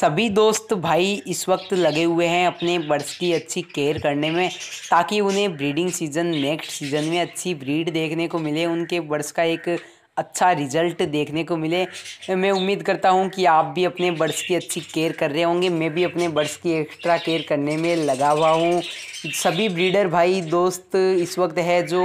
सभी दोस्त भाई इस वक्त लगे हुए हैं अपने बर्ड्स की अच्छी केयर करने में ताकि उन्हें ब्रीडिंग सीजन नेक्स्ट सीजन में अच्छी ब्रीड देखने को मिले उनके बर्ड्स का एक अच्छा रिजल्ट देखने को मिले मैं उम्मीद करता हूँ कि आप भी अपने बर्ड्स की अच्छी केयर कर रहे होंगे मैं भी अपने बर्ड्स की एक्स्ट्रा केयर करने में लगा हुआ हूँ सभी ब्रीडर भाई दोस्त इस वक्त है जो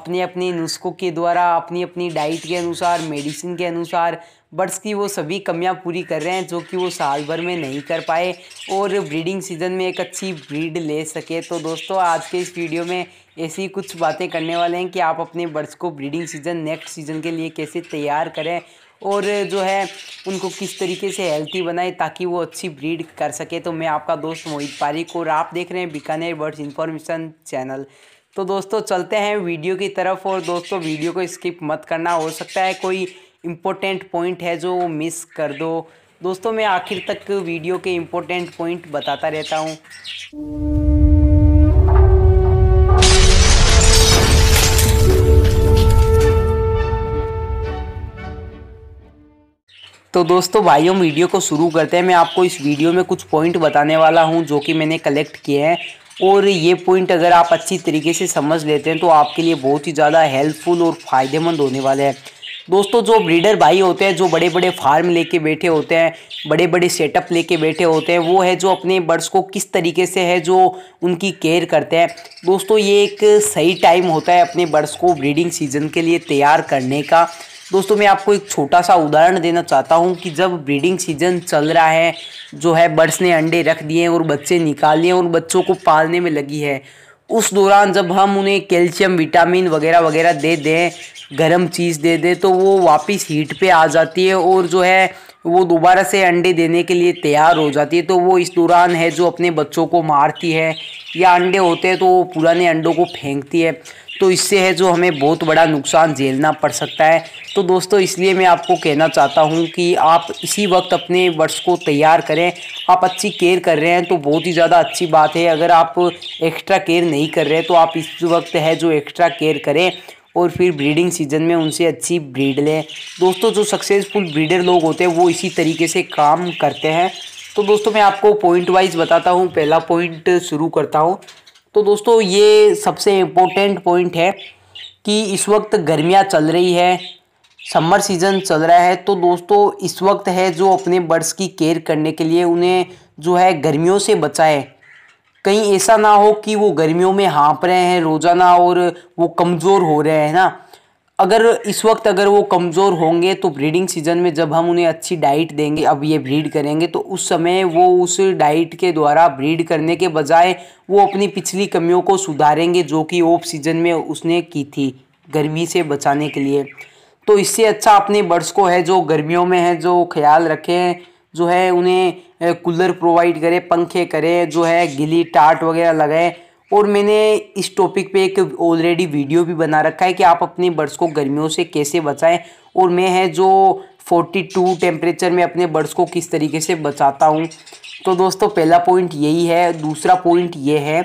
अपने अपने नुस्खों के द्वारा अपनी अपनी डाइट के अनुसार मेडिसिन के अनुसार बर्ड्स की वो सभी कमियाँ पूरी कर रहे हैं जो कि वो साल भर में नहीं कर पाए और ब्रीडिंग सीज़न में एक अच्छी ब्रीड ले सके तो दोस्तों आज के इस वीडियो में ऐसी कुछ बातें करने वाले हैं कि आप अपने बर्ड्स को ब्रीडिंग सीज़न नेक्स्ट सीज़न के लिए कैसे तैयार करें और जो है उनको किस तरीके से हेल्थी बनाएं ताकि वो अच्छी ब्रीड कर सके तो मैं आपका दोस्त मोहित पारिक और आप देख रहे हैं बीकानेर बर्ड्स इन्फॉर्मेशन चैनल तो दोस्तों चलते हैं वीडियो की तरफ और दोस्तों वीडियो को स्किप मत करना हो सकता है कोई इम्पोर्टेंट पॉइंट है जो मिस कर दो दोस्तों मैं आखिर तक वीडियो के इम्पोर्टेंट पॉइंट बताता रहता हूँ तो दोस्तों भाई हम वीडियो को शुरू करते हैं मैं आपको इस वीडियो में कुछ पॉइंट बताने वाला हूँ जो कि मैंने कलेक्ट किए हैं और ये पॉइंट अगर आप अच्छी तरीके से समझ लेते हैं तो आपके लिए बहुत ही ज़्यादा हेल्पफुल और फ़ायदेमंद होने वाले हैं दोस्तों जो ब्रीडर भाई होते हैं जो बड़े बड़े फार्म लेके बैठे होते हैं बड़े बड़े सेटअप लेके बैठे होते हैं वो है जो अपने बर्ड्स को किस तरीके से है जो उनकी केयर करते हैं दोस्तों ये एक सही टाइम होता है अपने बर्ड्स को ब्रीडिंग सीजन के लिए तैयार करने का दोस्तों मैं आपको एक छोटा सा उदाहरण देना चाहता हूँ कि जब ब्रीडिंग सीजन चल रहा है जो है बर्ड्स ने अंडे रख दिए और बच्चे निकाल लिए और बच्चों को पालने में लगी है उस दौरान जब हम उन्हें कैल्शियम विटामिन वगैरह वगैरह दे दें गर्म चीज़ दे दें तो वो वापस हीट पे आ जाती है और जो है वो दोबारा से अंडे देने के लिए तैयार हो जाती है तो वो इस दौरान है जो अपने बच्चों को मारती है या अंडे होते हैं तो वो पुराने अंडों को फेंकती है तो इससे है जो हमें बहुत बड़ा नुकसान झेलना पड़ सकता है तो दोस्तों इसलिए मैं आपको कहना चाहता हूँ कि आप इसी वक्त अपने वर्ड्स को तैयार करें आप अच्छी केयर कर रहे हैं तो बहुत ही ज़्यादा अच्छी बात है अगर आप एक्स्ट्रा केयर नहीं कर रहे तो आप इस वक्त है जो एक्स्ट्रा केयर करें और फिर ब्रीडिंग सीजन में उनसे अच्छी ब्रीड लें दोस्तों जो सक्सेसफुल ब्रीडर लोग होते हैं वो इसी तरीके से काम करते हैं तो दोस्तों मैं आपको पॉइंट वाइज बताता हूँ पहला पॉइंट शुरू करता हूँ तो दोस्तों ये सबसे इम्पोर्टेंट पॉइंट है कि इस वक्त गर्मियाँ चल रही है समर सीज़न चल रहा है तो दोस्तों इस वक्त है जो अपने बर्ड्स की केयर करने के लिए उन्हें जो है गर्मियों से बचाए कहीं ऐसा ना हो कि वो गर्मियों में हाँप रहे हैं रोज़ाना और वो कमज़ोर हो रहे हैं ना अगर इस वक्त अगर वो कमज़ोर होंगे तो ब्रीडिंग सीजन में जब हम उन्हें अच्छी डाइट देंगे अब ये ब्रीड करेंगे तो उस समय वो उस डाइट के द्वारा ब्रीड करने के बजाय वो अपनी पिछली कमियों को सुधारेंगे जो कि ऑफ सीजन में उसने की थी गर्मी से बचाने के लिए तो इससे अच्छा अपने बर्ड्स को है जो गर्मियों में है जो ख्याल रखें जो है उन्हें कूलर प्रोवाइड करें पंखे करें जो है गिली टाट वगैरह लगाए और मैंने इस टॉपिक पे एक ऑलरेडी वीडियो भी बना रखा है कि आप अपने बर्ड्स को गर्मियों से कैसे बचाएं और मैं है जो 42 टेम्परेचर में अपने बर्ड्स को किस तरीके से बचाता हूँ तो दोस्तों पहला पॉइंट यही है दूसरा पॉइंट ये है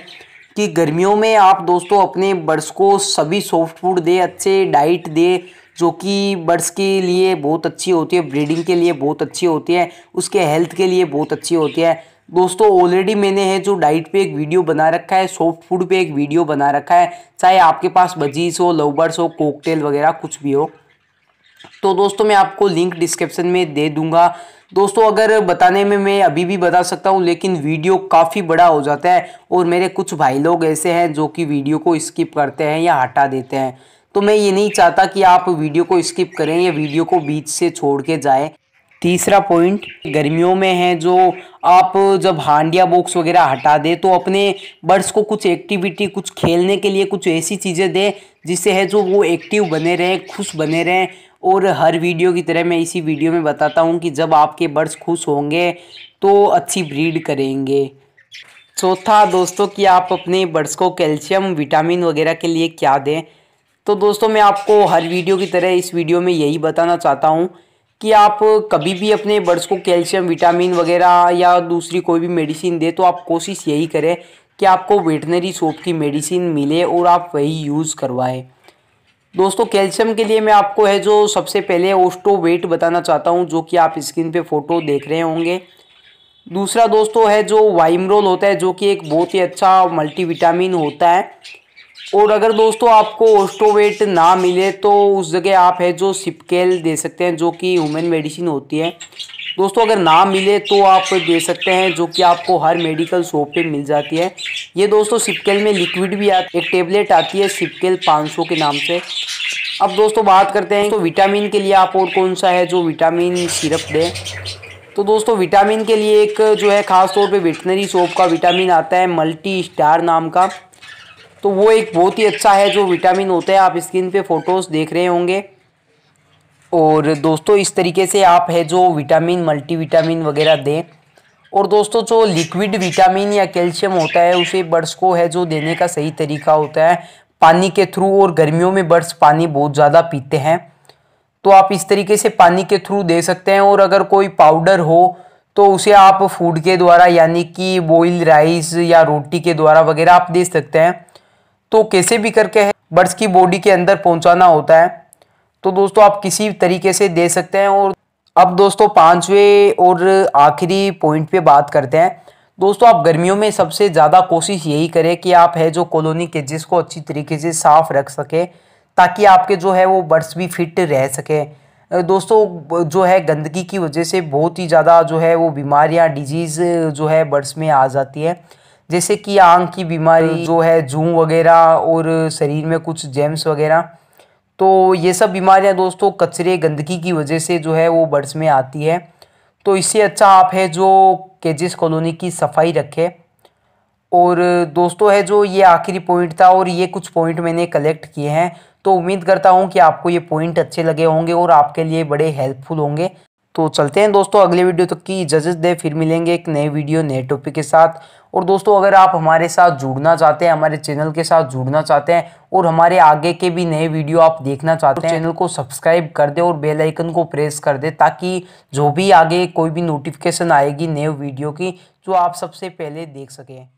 कि गर्मियों में आप दोस्तों अपने बर्ड्स को सभी सॉफ्ट फूड दें अच्छे डाइट दें जो कि बर्ड्स के लिए बहुत अच्छी होती है ब्रीडिंग के लिए बहुत अच्छी होती है उसके हेल्थ के लिए बहुत अच्छी होती है दोस्तों ऑलरेडी मैंने है जो डाइट पे एक वीडियो बना रखा है सॉफ्ट फूड पे एक वीडियो बना रखा है चाहे आपके पास बजीज हो लवबर्स हो कोकटेल वगैरह कुछ भी हो तो दोस्तों मैं आपको लिंक डिस्क्रिप्शन में दे दूंगा दोस्तों अगर बताने में मैं अभी भी बता सकता हूँ लेकिन वीडियो काफ़ी बड़ा हो जाता है और मेरे कुछ भाई लोग ऐसे हैं जो कि वीडियो को स्किप करते हैं या हटा देते हैं तो मैं ये नहीं चाहता कि आप वीडियो को स्किप करें या वीडियो को बीच से छोड़ के जाएँ तीसरा पॉइंट गर्मियों में है जो आप जब हांडिया बॉक्स वगैरह हटा दें तो अपने बर्ड्स को कुछ एक्टिविटी कुछ खेलने के लिए कुछ ऐसी चीज़ें दें जिससे है जो वो एक्टिव बने रहें खुश बने रहें और हर वीडियो की तरह मैं इसी वीडियो में बताता हूँ कि जब आपके बर्ड्स खुश होंगे तो अच्छी ब्रीड करेंगे चौथा दोस्तों कि आप अपने बर्ड्स को कैल्शियम विटामिन वगैरह के लिए क्या दें तो दोस्तों मैं आपको हर वीडियो की तरह इस वीडियो में यही बताना चाहता हूँ कि आप कभी भी अपने बर्ड्स को कैल्शियम विटामिन वगैरह या दूसरी कोई भी मेडिसिन दे तो आप कोशिश यही करें कि आपको वेटनरी सोप की मेडिसिन मिले और आप वही यूज़ करवाएं दोस्तों कैल्शियम के लिए मैं आपको है जो सबसे पहले ओस्टो वेट बताना चाहता हूँ जो कि आप स्क्रीन पे फ़ोटो देख रहे होंगे दूसरा दोस्तों है जो वाइमरोल होता है जो कि एक बहुत ही अच्छा मल्टीविटामिन होता है और अगर दोस्तों आपको ओस्टोवेट ना मिले तो उस जगह आप है जो सिपकेल दे सकते हैं जो कि ह्यूमन मेडिसिन होती है दोस्तों अगर ना मिले तो आप दे सकते हैं जो कि आपको हर मेडिकल शॉप पे मिल जाती है ये दोस्तों सिपकेल में लिक्विड भी आती एक टेबलेट आती है सिपकेल 500 के नाम से अब दोस्तों बात करते हैं तो विटामिन के लिए आप और कौन सा है जो विटामिन सिरप दें तो दोस्तों विटामिन के लिए एक जो है ख़ास तौर वेटनरी शॉप का विटामिन आता है मल्टी स्टार नाम का तो वो एक बहुत ही अच्छा है जो विटामिन होता है आप स्क्रीन पे फ़ोटोज़ देख रहे होंगे और दोस्तों इस तरीके से आप है जो विटामिन मल्टी विटामिन वगैरह दें और दोस्तों जो लिक्विड विटामिन या कैल्शियम होता है उसे बर्ड्स को है जो देने का सही तरीका होता है पानी के थ्रू और गर्मियों में बर्ड्स पानी बहुत ज़्यादा पीते हैं तो आप इस तरीके से पानी के थ्रू दे सकते हैं और अगर कोई पाउडर हो तो उसे आप फूड के द्वारा यानी कि बॉयल राइस या रोटी के द्वारा वगैरह आप दे सकते हैं तो कैसे भी करके है बर्ड्स की बॉडी के अंदर पहुंचाना होता है तो दोस्तों आप किसी तरीके से दे सकते हैं और अब दोस्तों पाँचवें और आखिरी पॉइंट पे बात करते हैं दोस्तों आप गर्मियों में सबसे ज़्यादा कोशिश यही करें कि आप है जो कॉलोनी के जिसको अच्छी तरीके से साफ़ रख सकें ताकि आपके जो है वो बर्ड्स भी फिट रह सकें दोस्तों जो है गंदगी की वजह से बहुत ही ज़्यादा जो है वो बीमारियाँ डिजीज़ जो है बर्ड्स में आ जाती है जैसे कि आंख की बीमारी हम्म। जो है जू वगैरह और शरीर में कुछ जेम्स वगैरह तो ये सब बीमारियां दोस्तों कचरे गंदगी की वजह से जो है वो बर्ड्स में आती है तो इससे अच्छा आप है जो केजिस कॉलोनी की सफाई रखे और दोस्तों है जो ये आखिरी पॉइंट था और ये कुछ पॉइंट मैंने कलेक्ट किए हैं तो उम्मीद करता हूँ कि आपको ये पॉइंट अच्छे लगे होंगे और आपके लिए बड़े हेल्पफुल होंगे तो चलते हैं दोस्तों अगले वीडियो तक तो की इजाज़त दे फिर मिलेंगे एक नए वीडियो नए टॉपिक के साथ और दोस्तों अगर आप हमारे साथ जुड़ना चाहते हैं हमारे चैनल के साथ जुड़ना चाहते हैं और हमारे आगे के भी नए वीडियो आप देखना चाहते हैं चैनल को सब्सक्राइब कर दे और बेल आइकन को प्रेस कर दे ताकि जो भी आगे कोई भी नोटिफिकेशन आएगी नए वीडियो की जो आप सबसे पहले देख सकें